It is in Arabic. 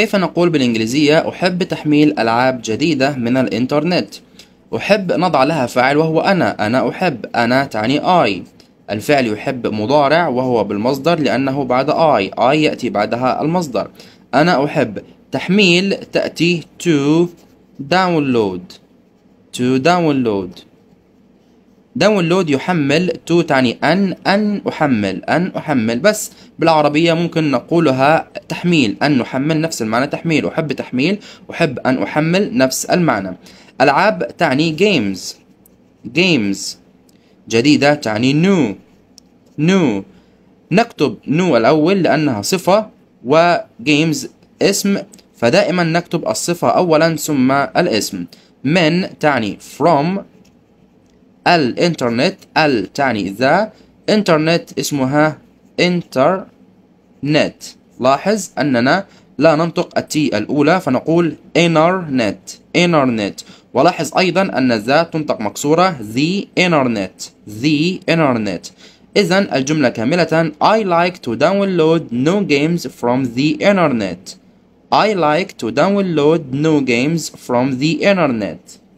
كيف نقول بالإنجليزية أحب تحميل ألعاب جديدة من الإنترنت؟ أحب نضع لها فاعل وهو أنا أنا أحب أنا تعني I الفعل يحب مضارع وهو بالمصدر لأنه بعد I I يأتي بعدها المصدر أنا أحب تحميل تأتي to download to download داونلود يحمل تو تعني أن أن أحمل أن أحمل بس بالعربية ممكن نقولها تحميل أن نحمل نفس المعنى تحميل أحب تحميل أحب أن أحمل نفس المعنى ألعاب تعني جيمز جيمز جديدة تعني نو نو نكتب نو الأول لأنها صفة وجيمز اسم فدائما نكتب الصفة أولا ثم الاسم من تعني from الانترنت ال تعني ذا انترنت اسمها انترنت لاحظ اننا لا ننطق التي الاولى فنقول نت انرنت نت ولاحظ ايضا ان ذا تنطق مكسوره the internet the internet اذا الجمله كامله I like to download new games from the internet I like to download new games from the internet